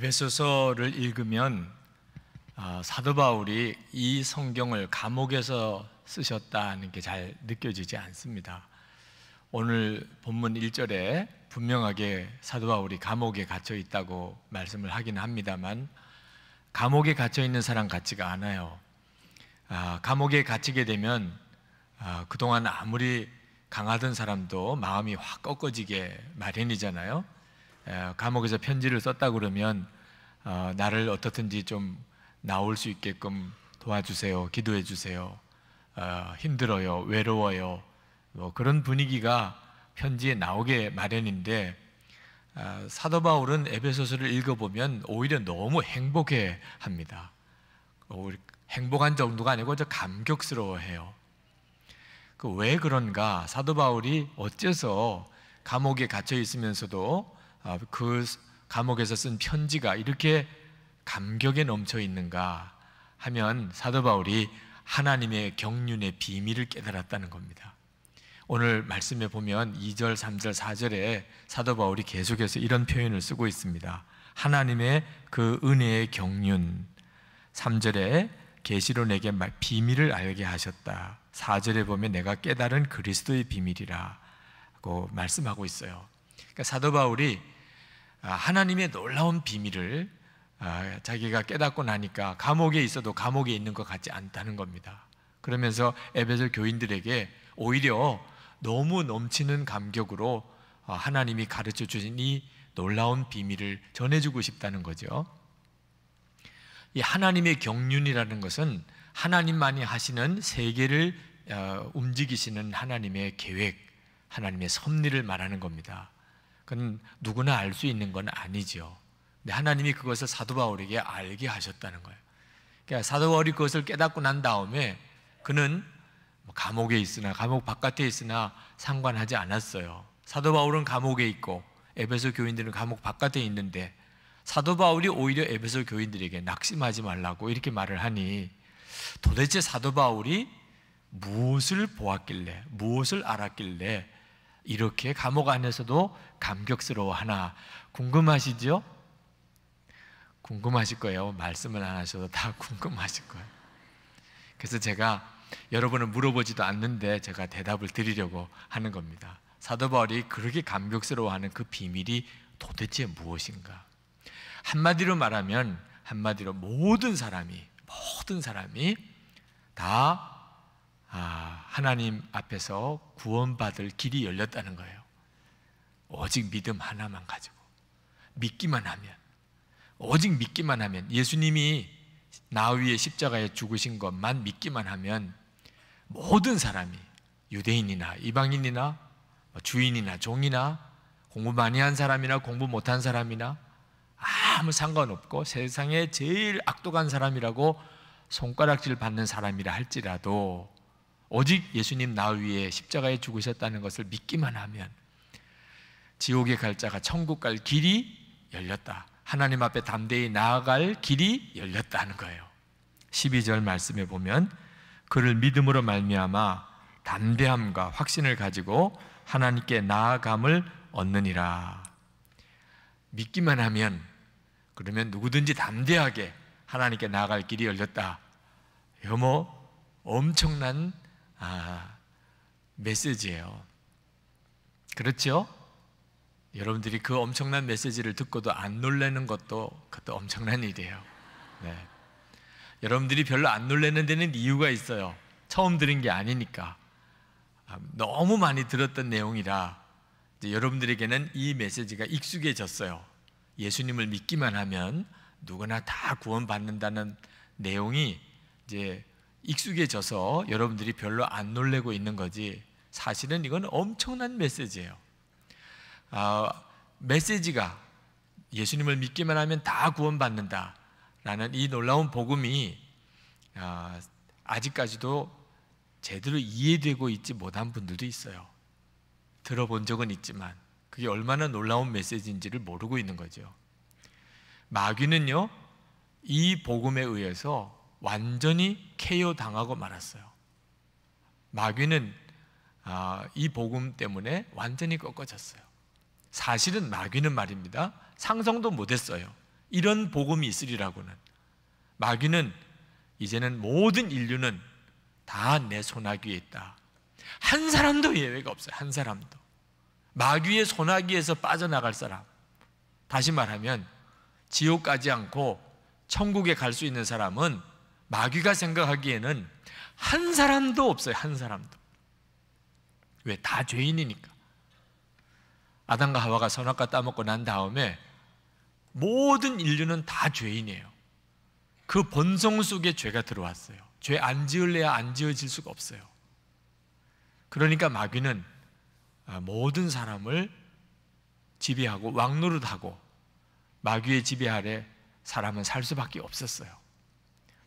에베소서를 읽으면 아, 사도 바울이 이 성경을 감옥에서 쓰셨다는 게 잘 느껴지지 않습니다. 오늘 본문 1절에 분명하게 사도 바울이 감옥에 갇혀 있다고 말씀을 하긴 합니다만 감옥에 갇혀 있는 사람 같지가 않아요. 아, 감옥에 갇히게 되면 아, 그동안 아무리 강하던 사람도 마음이 확 꺾어지게 마련이잖아요. 감옥에서 편지를 썼다 그러면 어, 나를 어떻든지 좀 나올 수 있게끔 도와주세요, 기도해 주세요. 어, 힘들어요, 외로워요. 뭐 그런 분위기가 편지에 나오게 마련인데 어, 사도 바울은 에베소서를 읽어보면 오히려 너무 행복해 합니다. 어, 행복한 정도가 아니고 저 감격스러워해요. 그 왜 그런가? 사도 바울이 어째서 감옥에 갇혀 있으면서도 아, 그 감옥에서 쓴 편지가 이렇게 감격에 넘쳐 있는가 하면 사도 바울이 하나님의 경륜의 비밀을 깨달았다는 겁니다. 오늘 말씀에 보면 2절, 3절, 4절에 사도 바울이 계속해서 이런 표현을 쓰고 있습니다. 하나님의 그 은혜의 경륜. 3절에 계시로 내게 비밀을 알게 하셨다. 4절에 보면 내가 깨달은 그리스도의 비밀이라고 말씀하고 있어요. 그러니까 사도 바울이 아, 하나님의 놀라운 비밀을 아, 자기가 깨닫고 나니까 감옥에 있어도 감옥에 있는 것 같지 않다는 겁니다. 그러면서 에베소 교인들에게 오히려 너무 넘치는 감격으로 아, 하나님이 가르쳐 주신 이 놀라운 비밀을 전해주고 싶다는 거죠. 이 하나님의 경륜이라는 것은 하나님만이 하시는 세계를 움직이시는 하나님의 계획, 하나님의 섭리를 말하는 겁니다. 그건 누구나 알 수 있는 건 아니죠. 근데 하나님이 그것을 사도 바울에게 알게 하셨다는 거예요. 그러니까 사도 바울이 그것을 깨닫고 난 다음에 그는 뭐 감옥에 있으나 감옥 바깥에 있으나 상관하지 않았어요. 사도 바울은 감옥에 있고 에베소 교인들은 감옥 바깥에 있는데 사도 바울이 오히려 에베소 교인들에게 낙심하지 말라고 이렇게 말을 하니 도대체 사도 바울이 무엇을 보았길래 무엇을 알았길래 이렇게 감옥 안에서도 감격스러워하나 궁금하시죠? 궁금하실 거예요. 말씀을 안 하셔도 다 궁금하실 거예요. 그래서 제가 여러분은 물어보지도 않는데 제가 대답을 드리려고 하는 겁니다. 사도 바울이 그렇게 감격스러워하는 그 비밀이 도대체 무엇인가? 한마디로 말하면 한마디로 모든 사람이 모든 사람이 다 아, 하나님 앞에서 구원받을 길이 열렸다는 거예요. 오직 믿음 하나만 가지고 믿기만 하면 오직 믿기만 하면 예수님이 나 위에 십자가에 죽으신 것만 믿기만 하면 모든 사람이 유대인이나 이방인이나 뭐 주인이나 종이나 공부 많이 한 사람이나 공부 못 한 사람이나 아무 상관없고 세상에 제일 악독한 사람이라고 손가락질 받는 사람이라 할지라도 오직 예수님 나 위에 십자가에 죽으셨다는 것을 믿기만 하면 지옥의 갈자가 천국 갈 길이 열렸다. 하나님 앞에 담대히 나아갈 길이 열렸다는 거예요. 12절 말씀에 보면 그를 믿음으로 말미암아 담대함과 확신을 가지고 하나님께 나아감을 얻느니라. 믿기만 하면 그러면 누구든지 담대하게 하나님께 나아갈 길이 열렸다. 이거 엄청난 아, 메시지예요. 그렇죠? 여러분들이 그 엄청난 메시지를 듣고도 안 놀라는 것도 그것도 엄청난 일이에요. 네. 여러분들이 별로 안 놀라는 데는 이유가 있어요. 처음 들은 게 아니니까. 아, 너무 많이 들었던 내용이라 여러분들에게는 이 메시지가 익숙해졌어요. 예수님을 믿기만 하면 누구나 다 구원받는다는 내용이 이제 익숙해져서 여러분들이 별로 안 놀래고 있는 거지 사실은 이건 엄청난 메시지예요. 아, 메시지가 예수님을 믿기만 하면 다 구원받는다라는 이 놀라운 복음이 아, 아직까지도 제대로 이해되고 있지 못한 분들도 있어요. 들어본 적은 있지만 그게 얼마나 놀라운 메시지인지를 모르고 있는 거죠. 마귀는요, 이 복음에 의해서 완전히 케어 당하고 말았어요. 마귀는 아, 이 복음 때문에 완전히 꺾어졌어요. 사실은 마귀는 말입니다. 상성도 못했어요. 이런 복음이 있으리라고는. 마귀는 이제는 모든 인류는 다 내 손아귀에 있다. 한 사람도 예외가 없어요. 한 사람도. 마귀의 손아귀에서 빠져나갈 사람. 다시 말하면 지옥 가지 않고 천국에 갈 수 있는 사람은 마귀가 생각하기에는 한 사람도 없어요. 한 사람도. 왜? 다 죄인이니까. 아담과 하와가 선악과 따먹고 난 다음에 모든 인류는 다 죄인이에요. 그 본성 속에 죄가 들어왔어요. 죄 안 지을래야 안 지어질 수가 없어요. 그러니까 마귀는 아, 모든 사람을 지배하고 왕노릇하고 마귀의 지배 아래 사람은 살 수밖에 없었어요.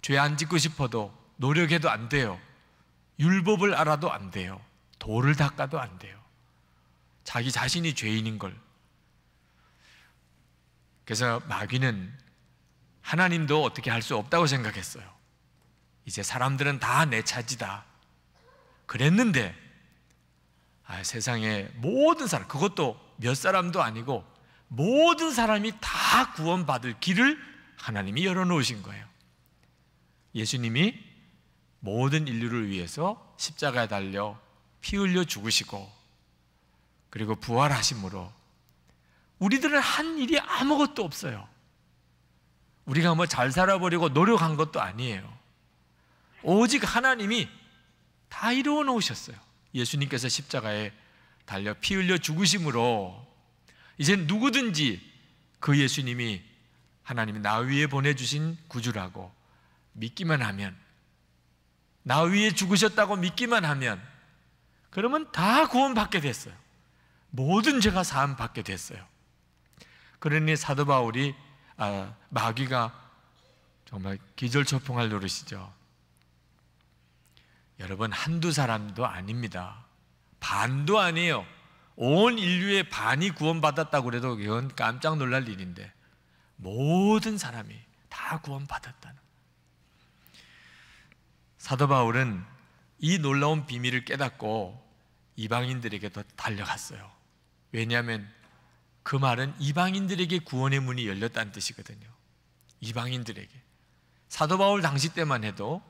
죄안 짓고 싶어도 노력해도 안 돼요. 율법을 알아도 안 돼요. 도를 닦아도 안 돼요. 자기 자신이 죄인인 걸. 그래서 마귀는 하나님도 어떻게 할 수 없다고 생각했어요. 이제 사람들은 다 내 차지다. 그랬는데 아, 세상에 모든 사람, 그것도 몇 사람도 아니고 모든 사람이 다 구원받을 길을 하나님이 열어놓으신 거예요. 예수님이 모든 인류를 위해서 십자가에 달려 피 흘려 죽으시고 그리고 부활하심으로 우리들은 한 일이 아무것도 없어요. 우리가 뭐 잘 살아버리고 노력한 것도 아니에요. 오직 하나님이 다 이루어 놓으셨어요. 예수님께서 십자가에 달려 피 흘려 죽으심으로 이제 누구든지 그 예수님이 하나님이 나 위에 보내주신 구주라고 믿기만 하면 나 위에 죽으셨다고 믿기만 하면 그러면 다 구원받게 됐어요. 모든 죄가 사함 받게 됐어요. 그러니 사도 바울이 아, 마귀가 정말 기절초풍할 노릇이죠. 여러분 한두 사람도 아닙니다. 반도 아니에요. 온 인류의 반이 구원받았다고 그도 이건 깜짝 놀랄 일인데 모든 사람이 다 구원받았다는 사도 바울은 이 놀라운 비밀을 깨닫고 이방인들에게 더 달려갔어요. 왜냐하면 그 말은 이방인들에게 구원의 문이 열렸다는 뜻이거든요. 이방인들에게. 사도 바울 당시 때만 해도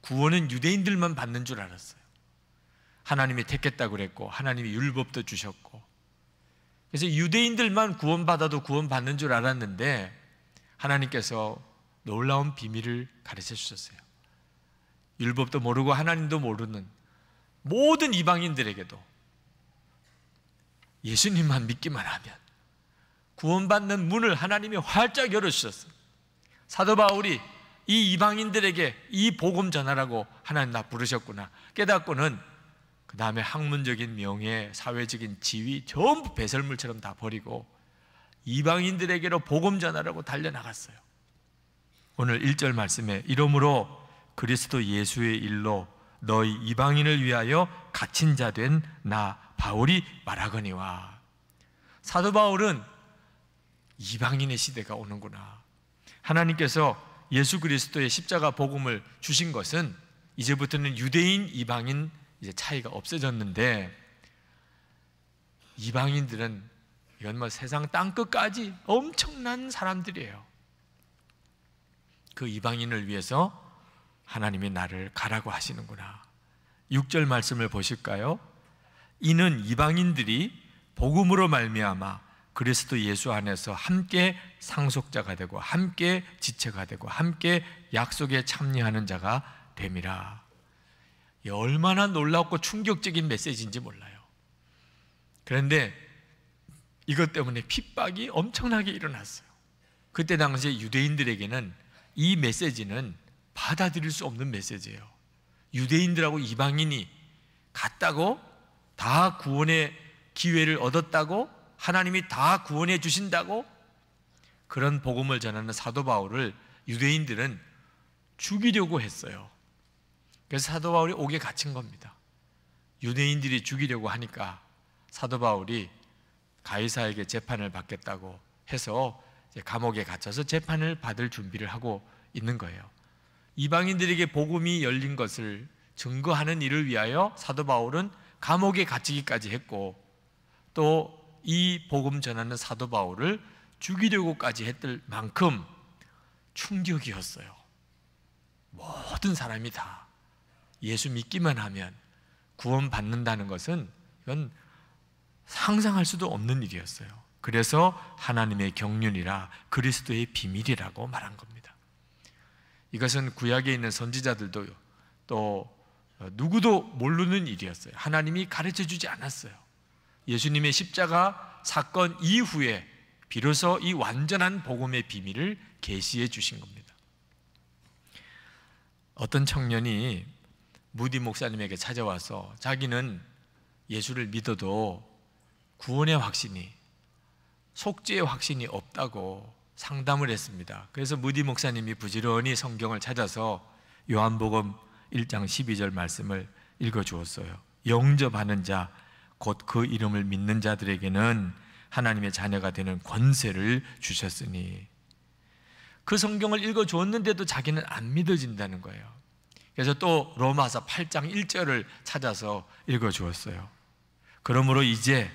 구원은 유대인들만 받는 줄 알았어요. 하나님이 택했다고 그랬고 하나님이 율법도 주셨고 그래서 유대인들만 구원받아도 구원받는 줄 알았는데 하나님께서 놀라운 비밀을 가르쳐 주셨어요. 율법도 모르고 하나님도 모르는 모든 이방인들에게도 예수님만 믿기만 하면 구원받는 문을 하나님이 활짝 열어주셨어요. 사도 바울이 이 이방인들에게 이 복음 전하라고 하나님 나 부르셨구나 깨닫고는 그 다음에 학문적인 명예, 사회적인 지위 전부 배설물처럼 다 버리고 이방인들에게로 복음 전하라고 달려나갔어요. 오늘 1절 말씀에 이러므로 그리스도 예수의 일로 너희 이방인을 위하여 갇힌 자 된 나 바울이 말하거니와 사도 바울은 이방인의 시대가 오는구나. 하나님께서 예수 그리스도의 십자가 복음을 주신 것은 이제부터는 유대인 이방인 이제 차이가 없어졌는데 이방인들은 이건 뭐 세상 땅 끝까지 엄청난 사람들이에요. 그 이방인을 위해서 하나님이 나를 가라고 하시는구나. 6절 말씀을 보실까요? 이는 이방인들이 복음으로 말미암아 그리스도 예수 안에서 함께 상속자가 되고 함께 지체가 되고 함께 약속에 참여하는 자가 됨이라. 얼마나 놀랍고 충격적인 메시지인지 몰라요. 그런데 이것 때문에 핍박이 엄청나게 일어났어요. 그때 당시 유대인들에게는 이 메시지는 받아들일 수 없는 메시지예요. 유대인들하고 이방인이 같다고 다 구원의 기회를 얻었다고 하나님이 다 구원해 주신다고 그런 복음을 전하는 사도 바울을 유대인들은 죽이려고 했어요. 그래서 사도 바울이 옥에 갇힌 겁니다. 유대인들이 죽이려고 하니까 사도 바울이 가이사에게 재판을 받겠다고 해서 감옥에 갇혀서 재판을 받을 준비를 하고 있는 거예요. 이방인들에게 복음이 열린 것을 증거하는 일을 위하여 사도 바울은 감옥에 갇히기까지 했고 또 이 복음 전하는 사도 바울을 죽이려고까지 했을 만큼 충격이었어요. 모든 사람이 다 예수 믿기만 하면 구원받는다는 것은 이건 상상할 수도 없는 일이었어요. 그래서 하나님의 경륜이라 그리스도의 비밀이라고 말한 겁니다. 이것은 구약에 있는 선지자들도 또 어, 누구도 모르는 일이었어요. 하나님이 가르쳐 주지 않았어요. 예수님의 십자가 사건 이후에 비로소 이 완전한 복음의 비밀을 계시해 주신 겁니다. 어떤 청년이 무디 목사님에게 찾아와서 자기는 예수를 믿어도 구원의 확신이 속죄의 확신이 없다고 상담을 했습니다. 그래서 무디 목사님이 부지런히 성경을 찾아서 요한복음 1장 12절 말씀을 읽어 주었어요. 영접하는 자, 곧 그 이름을 믿는 자들에게는 하나님의 자녀가 되는 권세를 주셨으니 그 성경을 읽어 주었는데도 자기는 안 믿어진다는 거예요. 그래서 또 로마서 8장 1절을 찾아서 읽어 주었어요. 그러므로 이제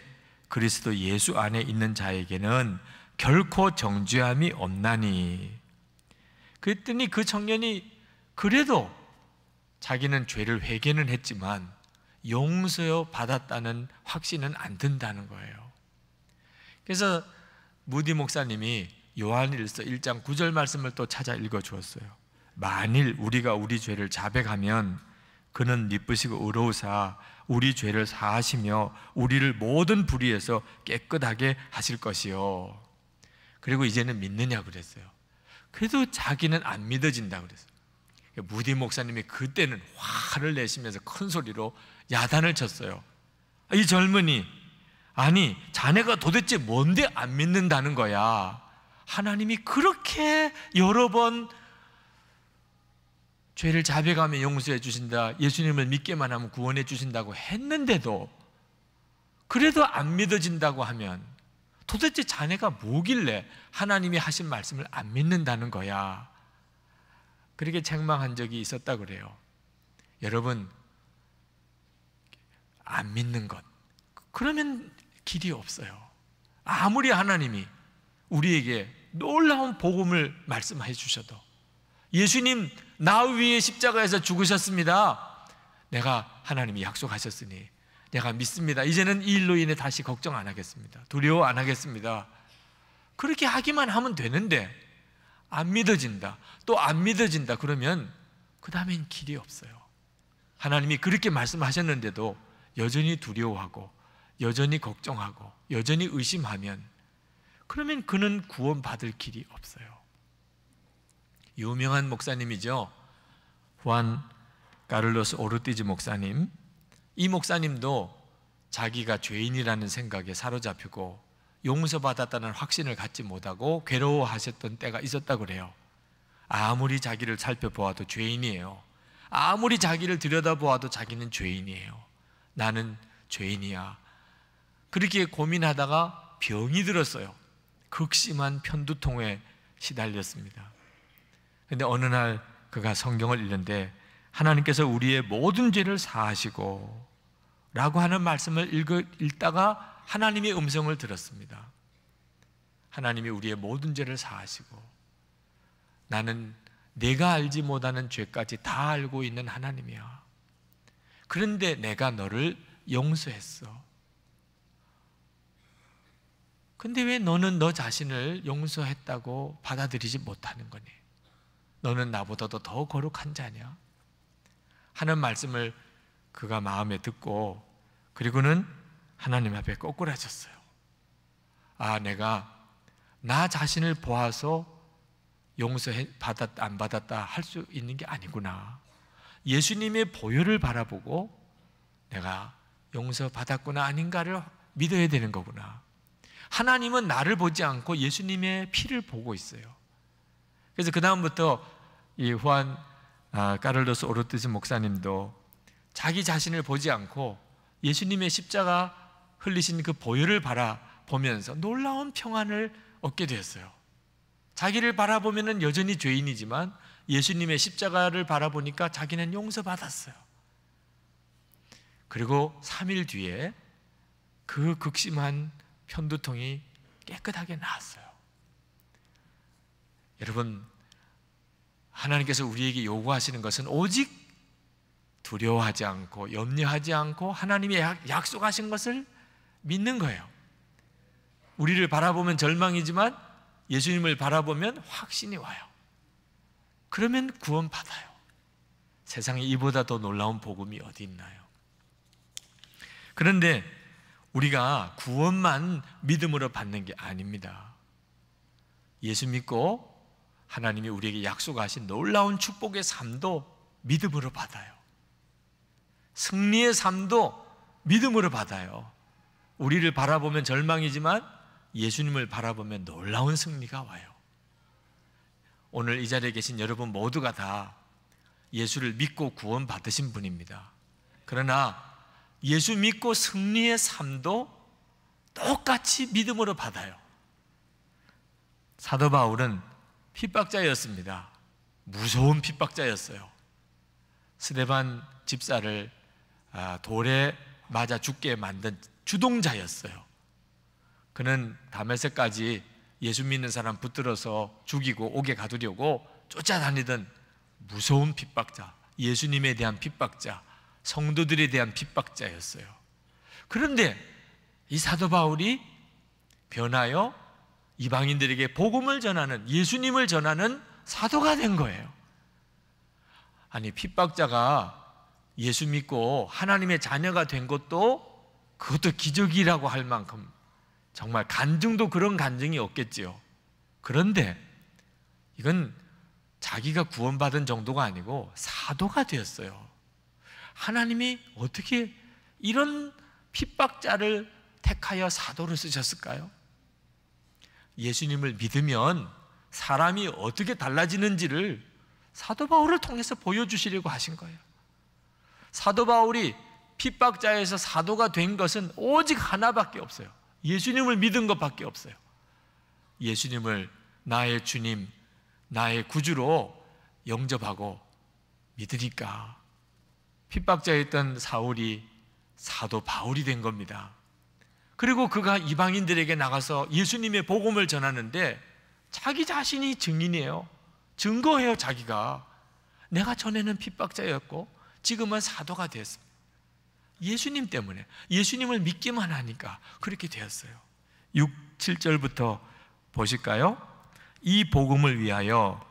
그리스도 예수 안에 있는 자에게는 결코 정죄함이 없나니 그랬더니 그 청년이 그래도 자기는 죄를 회개는 했지만 용서 여 받았다는 확신은 안 든다는 거예요. 그래서 무디 목사님이 요한일서 1장 9절 말씀을 또 찾아 읽어 주었어요. 만일 우리가 우리 죄를 자백하면 그는 미쁘시고 의로우사 우리 죄를 사하시며 우리를 모든 불의에서 깨끗하게 하실 것이요. 그리고 이제는 믿느냐 그랬어요. 그래도 자기는 안 믿어진다 그랬어요. 무디 목사님이 그때는 화를 내시면서 큰 소리로 야단을 쳤어요. 이 젊은이 아니 자네가 도대체 뭔데 안 믿는다는 거야. 하나님이 그렇게 여러 번 죄를 자백하며 용서해 주신다. 예수님을 믿기만 하면 구원해 주신다고 했는데도 그래도 안 믿어진다고 하면 도대체 자네가 뭐길래 하나님이 하신 말씀을 안 믿는다는 거야. 그렇게 책망한 적이 있었다 그래요. 여러분, 안 믿는 것. 그러면 길이 없어요. 아무리 하나님이 우리에게 놀라운 복음을 말씀해 주셔도 예수님 나 위에 십자가에서 죽으셨습니다. 내가 하나님이 약속하셨으니 내가 믿습니다. 이제는 이 일로 인해 다시 걱정 안 하겠습니다. 두려워 안 하겠습니다. 그렇게 하기만 하면 되는데 안 믿어진다. 또 안 믿어진다. 그러면 그 다음엔 길이 없어요. 하나님이 그렇게 말씀하셨는데도 여전히 두려워하고 여전히 걱정하고 여전히 의심하면 그러면 그는 구원받을 길이 없어요. 유명한 목사님이죠. 후안 까를로스 오르티즈 목사님 이 목사님도 자기가 죄인이라는 생각에 사로잡히고 용서받았다는 확신을 갖지 못하고 괴로워하셨던 때가 있었다고 그래요. 아무리 자기를 살펴보아도 죄인이에요. 아무리 자기를 들여다보아도 자기는 죄인이에요. 나는 죄인이야. 그렇게 고민하다가 병이 들었어요. 극심한 편두통에 시달렸습니다. 근데 어느 날 그가 성경을 읽는데 하나님께서 우리의 모든 죄를 사하시고 라고 하는 말씀을 읽다가 하나님의 음성을 들었습니다. 하나님이 우리의 모든 죄를 사하시고 나는 내가 알지 못하는 죄까지 다 알고 있는 하나님이야. 그런데 내가 너를 용서했어. 근데 왜 너는 너 자신을 용서했다고 받아들이지 못하는 거니? 너는 나보다도 더 거룩한 자냐? 하는 말씀을 그가 마음에 듣고 그리고는 하나님 앞에 꼬꾸라졌어요. 아, 내가 나 자신을 보아서 용서 받았다 안 받았다 할 수 있는 게 아니구나. 예수님의 보혈을 바라보고 내가 용서 받았구나 아닌가를 믿어야 되는 거구나. 하나님은 나를 보지 않고 예수님의 피를 보고 있어요. 그래서 그 다음부터 이 후한 아, 까를로스 오르뜨지 목사님도 자기 자신을 보지 않고 예수님의 십자가 흘리신 그 보혈을 바라보면서 놀라운 평안을 얻게 되었어요. 자기를 바라보면 여전히 죄인이지만 예수님의 십자가를 바라보니까 자기는 용서받았어요. 그리고 3일 뒤에 그 극심한 편두통이 깨끗하게 나았어요. 여러분, 하나님께서 우리에게 요구하시는 것은 오직 두려워하지 않고 염려하지 않고 하나님의 약속하신 것을 믿는 거예요. 우리를 바라보면 절망이지만 예수님을 바라보면 확신이 와요. 그러면 구원받아요. 세상에 이보다 더 놀라운 복음이 어디 있나요? 그런데 우리가 구원만 믿음으로 받는 게 아닙니다. 예수 믿고 하나님이 우리에게 약속하신 놀라운 축복의 삶도 믿음으로 받아요. 승리의 삶도 믿음으로 받아요. 우리를 바라보면 절망이지만 예수님을 바라보면 놀라운 승리가 와요. 오늘 이 자리에 계신 여러분 모두가 다 예수를 믿고 구원받으신 분입니다. 그러나 예수 믿고 승리의 삶도 똑같이 믿음으로 받아요. 사도 바울은 핍박자였습니다. 무서운 핍박자였어요. 스데반 집사를 아, 돌에 맞아 죽게 만든 주동자였어요. 그는 담에서까지 예수 믿는 사람 붙들어서 죽이고 옥에 가두려고 쫓아다니던 무서운 핍박자, 예수님에 대한 핍박자, 성도들에 대한 핍박자였어요. 그런데 이 사도 바울이 변하여 이방인들에게 복음을 전하는 예수님을 전하는 사도가 된 거예요. 아니 핍박자가 예수 믿고 하나님의 자녀가 된 것도 그것도 기적이라고 할 만큼 정말 간증도 그런 간증이 없겠지요. 그런데 이건 자기가 구원받은 정도가 아니고 사도가 되었어요. 하나님이 어떻게 이런 핍박자를 택하여 사도를 쓰셨을까요? 예수님을 믿으면 사람이 어떻게 달라지는지를 사도 바울을 통해서 보여주시려고 하신 거예요. 사도 바울이 핍박자에서 사도가 된 것은 오직 하나밖에 없어요. 예수님을 믿은 것밖에 없어요. 예수님을 나의 주님, 나의 구주로 영접하고 믿으니까 핍박자였던 사울이 사도 바울이 된 겁니다. 그리고 그가 이방인들에게 나가서 예수님의 복음을 전하는데 자기 자신이 증인이에요. 증거해요, 자기가. 내가 전에는 핍박자였고 지금은 사도가 됐어. 예수님 때문에 예수님을 믿기만 하니까 그렇게 되었어요. 6, 7절부터 보실까요? 이 복음을 위하여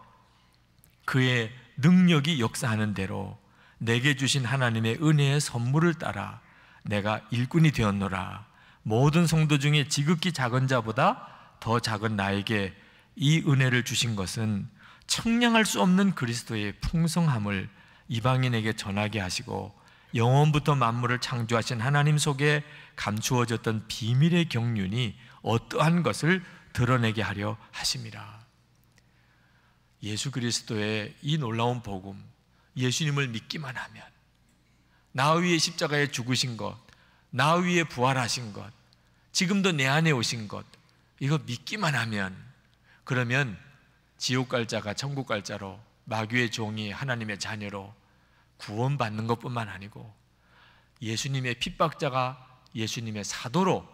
그의 능력이 역사하는 대로 내게 주신 하나님의 은혜의 선물을 따라 내가 일꾼이 되었노라. 모든 성도 중에 지극히 작은 자보다 더 작은 나에게 이 은혜를 주신 것은 청량할 수 없는 그리스도의 풍성함을 이방인에게 전하게 하시고 영원부터 만물을 창조하신 하나님 속에 감추어졌던 비밀의 경륜이 어떠한 것을 드러내게 하려 하십니다 예수 그리스도의 이 놀라운 복음, 예수님을 믿기만 하면 나 위에 십자가에 죽으신 것, 나 위에 부활하신 것, 지금도 내 안에 오신 것, 이거 믿기만 하면, 그러면 지옥 갈 자가 천국 갈 자로 마귀의 종이 하나님의 자녀로 구원받는 것뿐만 아니고 예수님의 핍박자가 예수님의 사도로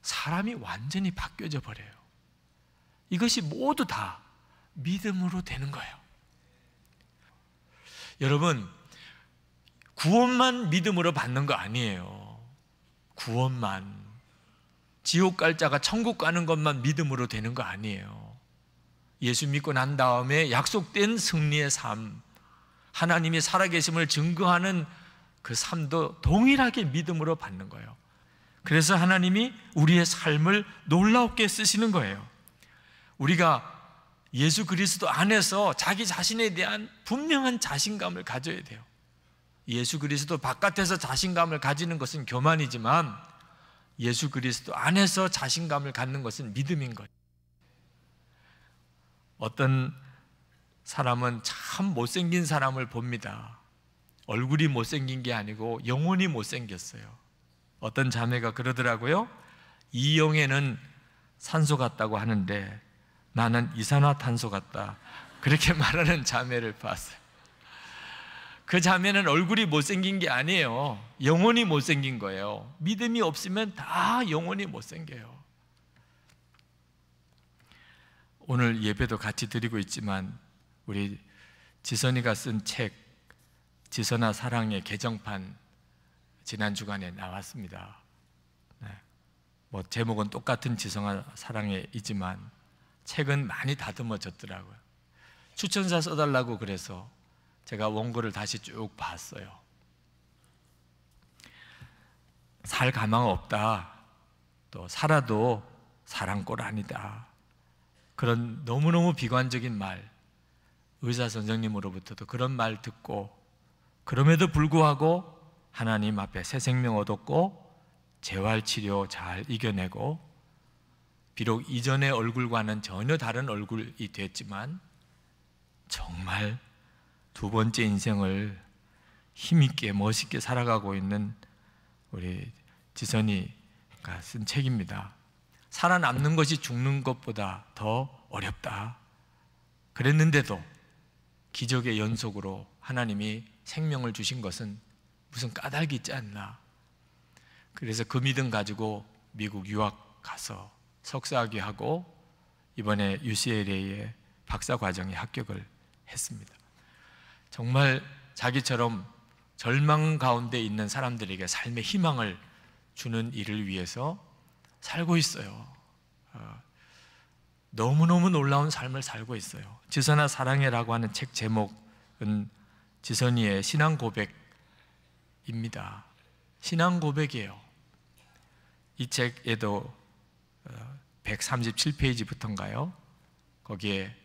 사람이 완전히 바뀌어져 버려요. 이것이 모두 다 믿음으로 되는 거예요. 여러분, 구원만 믿음으로 받는 거 아니에요. 구원만 지옥 갈 자가 천국 가는 것만 믿음으로 되는 거 아니에요. 예수 믿고 난 다음에 약속된 승리의 삶, 하나님이 살아계심을 증거하는 그 삶도 동일하게 믿음으로 받는 거예요. 그래서 하나님이 우리의 삶을 놀랍게 쓰시는 거예요. 우리가 예수 그리스도 안에서 자기 자신에 대한 분명한 자신감을 가져야 돼요. 예수 그리스도 바깥에서 자신감을 가지는 것은 교만이지만 예수 그리스도 안에서 자신감을 갖는 것은 믿음인 거예요. 어떤 사람은 참 못생긴 사람을 봅니다. 얼굴이 못생긴 게 아니고 영혼이 못생겼어요. 어떤 자매가 그러더라고요. 이 영에는 산소 같다고 하는데 나는 이산화탄소 같다. 그렇게 말하는 자매를 봤어요. 그 자매는 얼굴이 못생긴 게 아니에요. 영혼이 못생긴 거예요. 믿음이 없으면 다 영혼이 못생겨요. 오늘 예배도 같이 드리고 있지만 우리 지선이가 쓴 책 지선아 사랑의 개정판 지난 주간에 나왔습니다. 네. 뭐 제목은 똑같은 지성아사랑에이지만 책은 많이 다듬어졌더라고요. 추천사 써달라고 그래서 제가 원고를 다시 쭉 봤어요. 살 가망 없다. 또 살아도 사랑꼴 아니다. 그런 너무너무 비관적인 말, 의사 선생님으로부터도 그런 말 듣고, 그럼에도 불구하고 하나님 앞에 새 생명 얻었고, 재활치료 잘 이겨내고, 비록 이전의 얼굴과는 전혀 다른 얼굴이 됐지만, 정말 두 번째 인생을 힘있게 멋있게 살아가고 있는 우리 지선이가 쓴 책입니다. 살아남는 것이 죽는 것보다 더 어렵다. 그랬는데도 기적의 연속으로 하나님이 생명을 주신 것은 무슨 까닭이 있지 않나. 그래서 그 믿음 가지고 미국 유학 가서 석사학위하고 이번에 UCLA의 박사 과정에 합격을 했습니다. 정말 자기처럼 절망 가운데 있는 사람들에게 삶의 희망을 주는 일을 위해서 살고 있어요. 어, 너무너무 놀라운 삶을 살고 있어요. 지선아 사랑해라고 하는 책 제목은 지선이의 신앙 고백입니다. 신앙 고백이에요. 이 책에도 137페이지부터인가요? 어, 거기에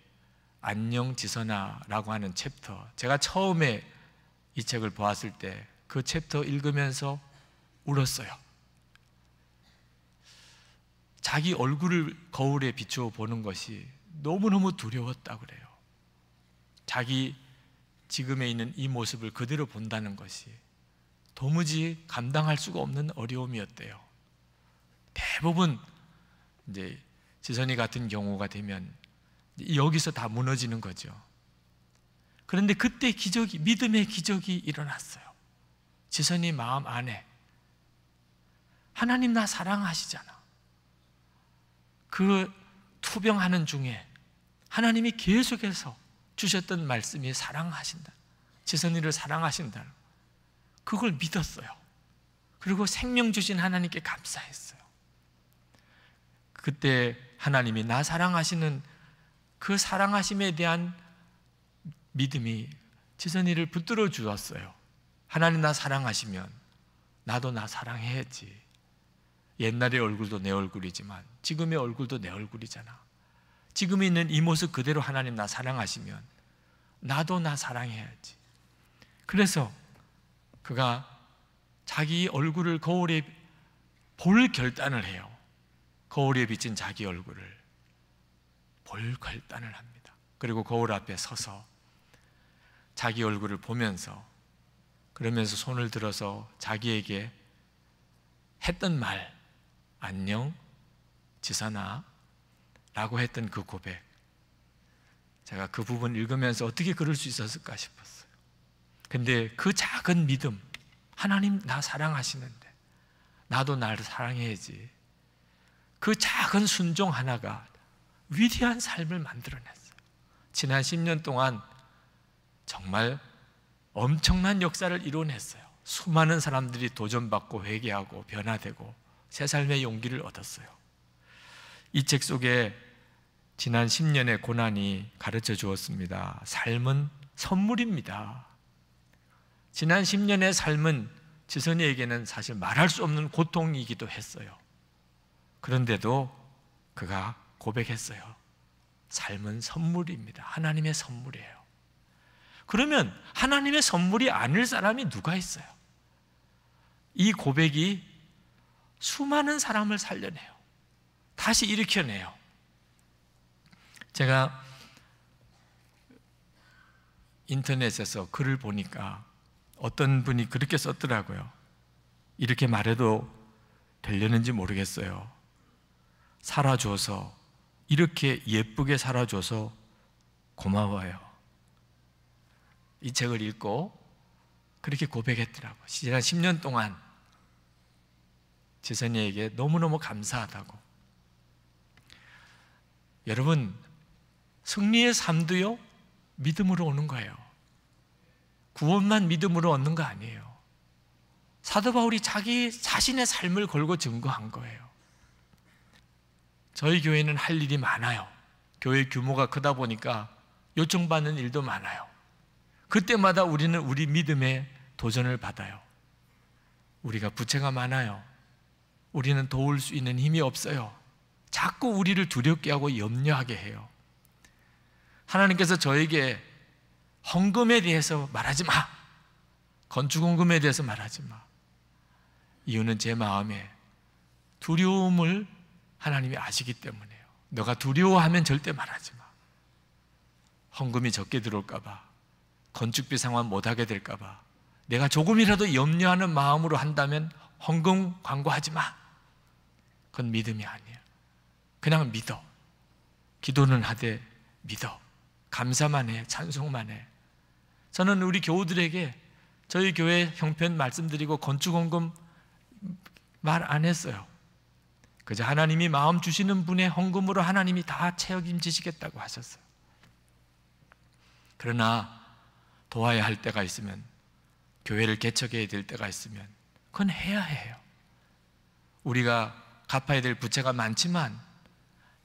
안녕 지선아라고 하는 챕터. 제가 처음에 이 책을 보았을 때 그 챕터 읽으면서 울었어요. 자기 얼굴을 거울에 비추어 보는 것이 너무너무 두려웠다 그래요. 자기 지금에 있는 이 모습을 그대로 본다는 것이 도무지 감당할 수가 없는 어려움이었대요. 대부분 이제 지선이 같은 경우가 되면 여기서 다 무너지는 거죠. 그런데 그때 기적이 믿음의 기적이 일어났어요. 지선이 마음 안에 하나님 나 사랑하시잖아. 그 투병하는 중에 하나님이 계속해서 주셨던 말씀이 사랑하신다. 지선이를 사랑하신다. 그걸 믿었어요. 그리고 생명 주신 하나님께 감사했어요. 그때 하나님이 나 사랑하시는 그 사랑하심에 대한 믿음이 지선이를 붙들어 주었어요. 하나님 나 사랑하시면 나도 나 사랑해야지. 옛날의 얼굴도 내 얼굴이지만 지금의 얼굴도 내 얼굴이잖아. 지금 있는 이 모습 그대로 하나님 나 사랑하시면 나도 나 사랑해야지. 그래서 그가 자기 얼굴을 거울에 볼 결단을 해요. 거울에 비친 자기 얼굴을. 벌걸단을 합니다. 그리고 거울 앞에 서서 자기 얼굴을 보면서 그러면서 손을 들어서 자기에게 했던 말, 안녕, 지사나, 라고 했던 그 고백. 제가 그 부분 읽으면서 어떻게 그럴 수 있었을까 싶었어요. 근데 그 작은 믿음, 하나님 나 사랑하시는데, 나도 나를 사랑해야지. 그 작은 순종 하나가 위대한 삶을 만들어냈어요. 지난 10년 동안 정말 엄청난 역사를 이뤄냈어요. 수많은 사람들이 도전받고 회개하고 변화되고 새 삶의 용기를 얻었어요. 이 책 속에 지난 10년의 고난이 가르쳐 주었습니다. 삶은 선물입니다. 지난 10년의 삶은 지선이에게는 사실 말할 수 없는 고통이기도 했어요. 그런데도 그가 고백했어요. 삶은 선물입니다. 하나님의 선물이에요. 그러면 하나님의 선물이 아닐 사람이 누가 있어요? 이 고백이 수많은 사람을 살려내요. 다시 일으켜내요. 제가 인터넷에서 글을 보니까 어떤 분이 그렇게 썼더라고요. 이렇게 말해도 되려는지 모르겠어요. 살아줘서 이렇게 예쁘게 살아줘서 고마워요. 이 책을 읽고 그렇게 고백했더라고 지난 10년 동안 지선이에게 너무너무 감사하다고. 여러분, 승리의 삶도요, 믿음으로 오는 거예요. 구원만 믿음으로 얻는 거 아니에요. 사도 바울이 자기 자신의 삶을 걸고 증거한 거예요. 저희 교회는 할 일이 많아요. 교회 규모가 크다 보니까 요청받는 일도 많아요. 그때마다 우리는 우리 믿음에 도전을 받아요. 우리가 부채가 많아요. 우리는 도울 수 있는 힘이 없어요. 자꾸 우리를 두렵게 하고 염려하게 해요. 하나님께서 저에게 헌금에 대해서 말하지 마. 건축헌금에 대해서 말하지 마. 이유는 제 마음에 두려움을 하나님이 아시기 때문에요. 너가 두려워하면 절대 말하지 마. 헌금이 적게 들어올까봐, 건축비 상환 못하게 될까봐, 내가 조금이라도 염려하는 마음으로 한다면 헌금 광고하지 마. 그건 믿음이 아니야. 그냥 믿어. 기도는 하되 믿어. 감사만 해. 찬송만 해. 저는 우리 교우들에게 저희 교회 형편 말씀드리고 건축헌금 말 안 했어요. 그저 하나님이 마음 주시는 분의 헌금으로 하나님이 다 책임지시겠다고 하셨어요. 그러나 도와야 할 때가 있으면 교회를 개척해야 될 때가 있으면 그건 해야 해요. 우리가 갚아야 될 부채가 많지만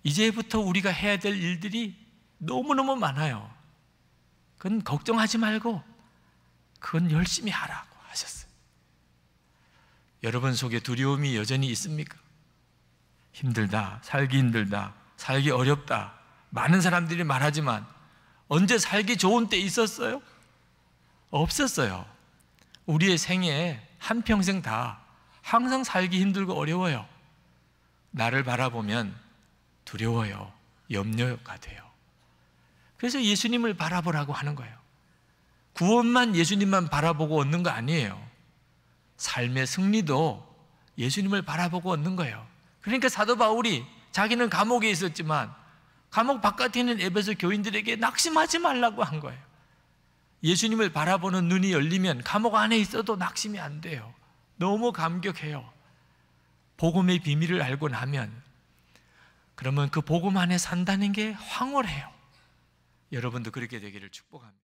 이제부터 우리가 해야 될 일들이 너무너무 많아요. 그건 걱정하지 말고 그건 열심히 하라고 하셨어요. 여러분 속에 두려움이 여전히 있습니까? 힘들다, 살기 힘들다, 살기 어렵다. 많은 사람들이 말하지만 언제 살기 좋은 때 있었어요? 없었어요. 우리의 생애 한평생 다 항상 살기 힘들고 어려워요. 나를 바라보면 두려워요. 염려가 돼요. 그래서 예수님을 바라보라고 하는 거예요. 구원만 예수님만 바라보고 얻는 거 아니에요. 삶의 승리도 예수님을 바라보고 얻는 거예요. 그러니까 사도 바울이 자기는 감옥에 있었지만 감옥 바깥에 있는 에베소 교인들에게 낙심하지 말라고 한 거예요. 예수님을 바라보는 눈이 열리면 감옥 안에 있어도 낙심이 안 돼요. 너무 감격해요. 복음의 비밀을 알고 나면 그러면 그 복음 안에 산다는 게 황홀해요. 여러분도 그렇게 되기를 축복합니다.